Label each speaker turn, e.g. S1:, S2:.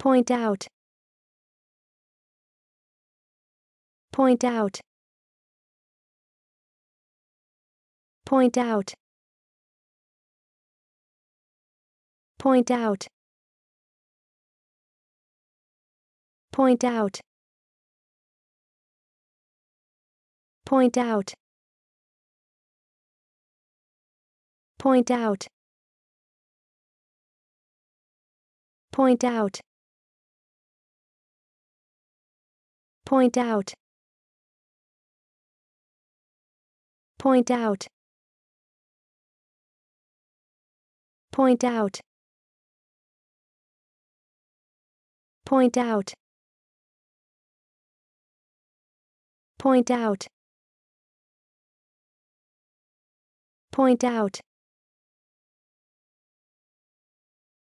S1: Point out. Point out. Point out. Point out. Point out. Point out. Point out. Point out. Point out. Point out. Point out. Point out. Point out. Point out.